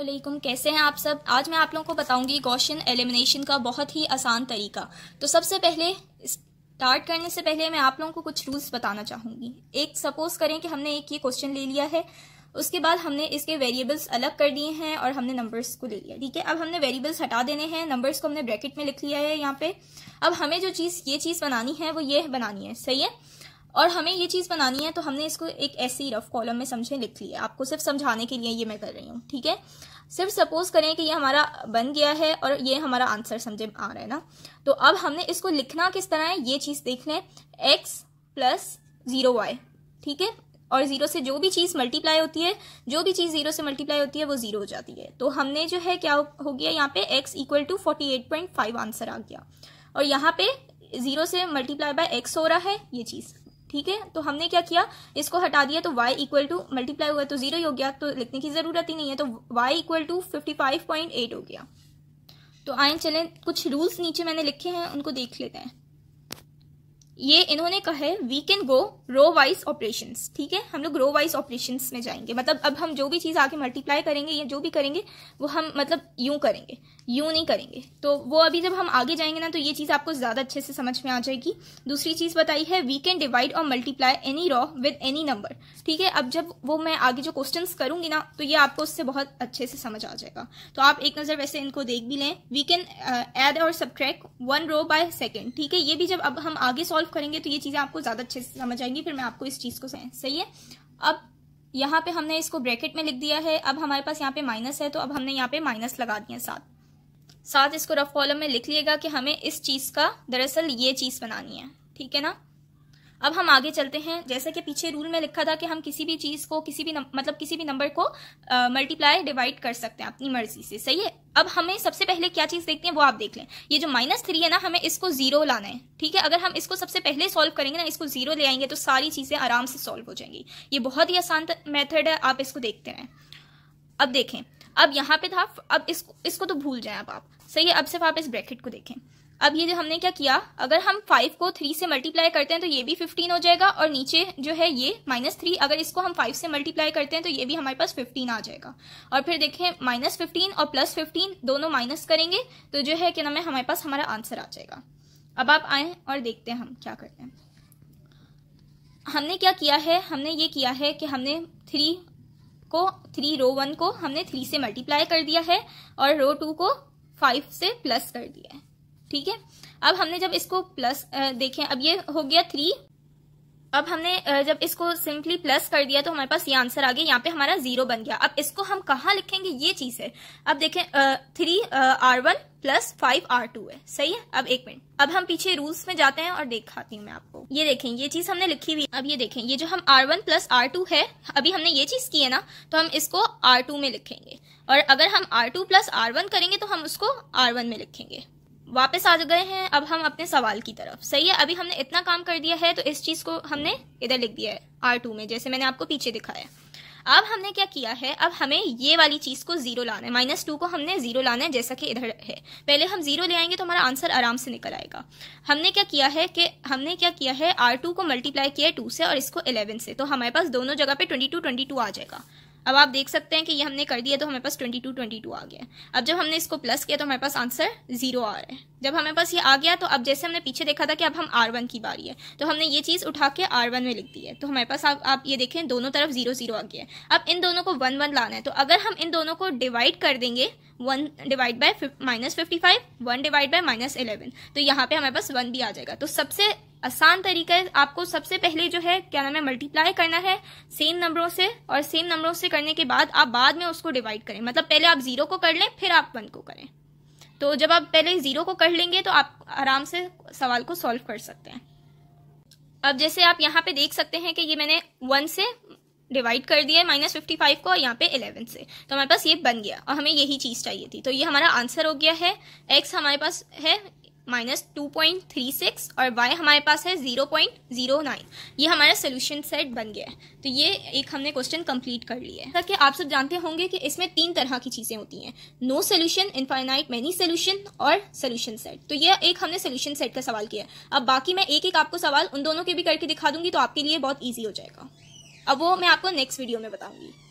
अल्लाम कैसे हैं आप सब आज मैं आप लोगों को बताऊंगी गौशन एलिमिनेशन का बहुत ही आसान तरीका तो सबसे पहले स्टार्ट करने से पहले मैं आप लोगों को कुछ रूल्स बताना चाहूंगी एक सपोज करें कि हमने एक ये क्वेश्चन ले लिया है उसके बाद हमने इसके वेरिएबल्स अलग कर दिए हैं और हमने नंबर्स को ले लिया ठीक है अब हमने वेरिएबल्स हटा देने हैं नंबर्स को हमने ब्रैकेट में लिख लिया है यहाँ पे अब हमें जो चीज़ ये चीज़ बनानी है वो ये बनानी है सही है और हमें ये चीज़ बनानी है तो हमने इसको एक ऐसी रफ कॉलम में समझे लिख लिया आपको सिर्फ समझाने के लिए ये मैं कर रही हूँ ठीक है सिर्फ सपोज करें कि ये हमारा बन गया है और ये हमारा आंसर समझे आ रहा है ना तो अब हमने इसको लिखना किस तरह है ये चीज़ देख लें एक्स प्लस ज़ीरो वाई ठीक है और ज़ीरो से जो भी चीज़ मल्टीप्लाई होती है जो भी चीज़ ज़ीरो से मल्टीप्लाई होती है वो ज़ीरो हो जाती है तो हमने जो है क्या हो गया यहाँ पे X equal to forty eight point five answer आ गया और यहाँ पे ज़ीरो से मल्टीप्लाई बाय एक्स हो रहा है ये चीज़ ठीक है तो हमने क्या किया इसको हटा दिया तो y इक्वल टू मल्टीप्लाई हुआ तो जीरो ही हो गया तो लिखने की ज़रूरत ही नहीं है तो y equal to fifty five point eight हो गया तो आए चलें कुछ रूल्स नीचे मैंने लिखे हैं उनको देख लेते हैं ये इन्होंने कहा है we can go row wise operation ठीक है हम लोग रो वाइज ऑपरेशन में जाएंगे मतलब अब हम जो भी चीज़ आगे मल्टीप्लाई करेंगे या जो भी करेंगे वो हम मतलब यू करेंगे यू नहीं करेंगे तो वो अभी जब हम आगे जाएंगे ना तो ये चीज़ आपको ज़्यादा अच्छे से समझ में आ जाएगी दूसरी चीज़ बताई है we can divide or multiply any row with any number ठीक है अब जब वो मैं आगे जो क्वेश्चन करूंगी ना तो ये आपको उससे बहुत अच्छे से समझ आ जाएगा तो आप एक नज़र वैसे इनको देख भी लें we can add or subtract one row by second ठीक है ये भी जब अब हम आगे सॉल्व सॉल्व करेंगे तो ये चीज़ें आपको ज़्यादा अच्छे से समझ आएंगी फिर मैं आपको इस चीज़ को सही है अब यहाँ पे हमने इसको ब्रैकेट में लिख दिया है अब हमारे पास यहाँ पे माइनस है तो अब हमने यहाँ पे माइनस लगा दिया साथ साथ इसको रफ कॉलम में लिख लिएगा कि हमें इस चीज़ का दरअसल ये चीज़ बनानी है ठीक है ना अब हम आगे चलते हैं जैसे कि पीछे रूल में लिखा था कि हम किसी भी चीज़ को किसी भी नम, मतलब किसी भी नंबर को मल्टीप्लाई डिवाइड कर सकते हैं अपनी मर्जी से सही है अब हमें सबसे पहले क्या चीज़ देखते हैं वो आप देख लें ये जो माइनस थ्री है ना हमें इसको जीरो लाना है ठीक है अगर हम इसको सबसे पहले सॉल्व करेंगे ना इसको जीरो ले आएंगे तो सारी चीज़ें आराम से सॉल्व हो जाएंगी ये बहुत ही आसान मेथड है आप इसको देखते रहें अब देखें अब यहाँ पे था अब इसको इसको तो भूल जाए अब आप सही है अब सिर्फ आप इस ब्रैकेट को देखें अब ये जो हमने क्या किया अगर हम फाइव को थ्री से मल्टीप्लाई करते हैं तो ये भी फिफ्टीन हो जाएगा और नीचे जो है ये माइनस थ्री अगर इसको हम फाइव से मल्टीप्लाई करते हैं तो ये भी हमारे पास फिफ्टीन आ जाएगा और फिर देखें माइनस फिफ्टीन और प्लस फिफ्टीन दोनों माइनस करेंगे तो जो है क्या नाम है हमारे पास हमारा आंसर आ जाएगा अब आप आए और देखते हैं हम क्या करते हैं हमने क्या किया है हमने ये किया है कि हमने थ्री को थ्री रो वन को हमने थ्री से मल्टीप्लाई कर दिया है और रो टू को फाइव से प्लस कर दिया है ठीक है अब हमने जब इसको प्लस देखें अब ये हो गया थ्री अब हमने जब इसको सिंपली प्लस कर दिया तो हमारे पास ये आंसर आ गया यहाँ पे हमारा जीरो बन गया अब इसको हम कहाँ लिखेंगे ये चीज है अब देखें three R one plus five R two है सही है अब एक मिनट अब हम पीछे रूल्स में जाते हैं और दिखाती हूँ मैं आपको ये देखें ये चीज हमने लिखी हुई अब ये देखें ये जो हम R one plus R two है अभी हमने ये चीज की है ना तो हम इसको आर टू में लिखेंगे और अगर हम R two plus R one करेंगे तो हम उसको आर वन में लिखेंगे वापस आ गए हैं अब हम अपने सवाल की तरफ सही है अभी हमने इतना काम कर दिया है तो इस चीज को हमने इधर लिख दिया है आर टू में जैसे मैंने आपको पीछे दिखाया अब हमने क्या किया है अब हमें ये वाली चीज को जीरो लाना है माइनस टू को हमने जीरो लाना है जैसा कि इधर है पहले हम जीरो ले आएंगे तो हमारा आंसर आराम से निकल आएगा हमने क्या किया है कि हमने क्या किया है आर टू को मल्टीप्लाई किया है टू से और इसको इलेवन से तो हमारे पास दोनों जगह पे ट्वेंटी टू ट्वेंटी टू आ जाएगा अब आप देख सकते हैं कि ये हमने कर दिया तो हमारे पास ट्वेंटी टू ट्वेंटी टू आ गया अब जब हमने इसको प्लस किया तो हमारे पास आंसर जीरो आ रहा है जब हमारे पास ये आ गया तो अब जैसे हमने पीछे देखा था कि अब हम आर वन की बारी है तो हमने ये चीज़ उठा के आर वन में लिख दी है तो हमारे पास आप, आप ये देखें दोनों तरफ जीरो जीरो आ गया है अब इन दोनों को वन वन लाना है तो अगर हम इन दोनों को डिवाइड कर देंगे one divide by minus fifty five one divide by minus eleven तो यहाँ पे हमारे पास वन भी आ जाएगा तो सबसे आसान तरीका है आपको सबसे पहले जो है क्या नाम है मल्टीप्लाई करना है सेम नंबरों से और सेम नंबरों से करने के बाद आप बाद में उसको डिवाइड करें मतलब पहले आप जीरो को कर लें फिर आप वन को करें तो जब आप पहले ज़ीरो को कर लेंगे तो आप आराम से सवाल को सॉल्व कर सकते हैं अब जैसे आप यहाँ पे देख सकते हैं कि ये मैंने वन से डिवाइड कर दिया है माइनस फिफ्टी फाइव को और यहाँ पे इलेवन से तो हमारे पास ये बन गया और हमें यही चीज़ चाहिए थी तो ये हमारा आंसर हो गया है एक्स हमारे पास है minus two point three six और y हमारे पास है ज़ीरो पॉइंट ज़ीरो नाइन ये हमारा सोल्यूशन सेट बन गया है तो ये एक हमने क्वेश्चन कंप्लीट कर लिया है कि आप सब जानते होंगे कि इसमें तीन तरह की चीज़ें होती हैं no solution infinite many solution और सोल्यूशन सेट तो ये एक हमने सोल्यूशन सेट का सवाल किया अब बाकी मैं एक एक आपको सवाल उन दोनों के भी करके दिखा दूंगी तो आपके लिए बहुत ईजी हो जाएगा अब वो मैं आपको नेक्स्ट वीडियो में बताऊंगी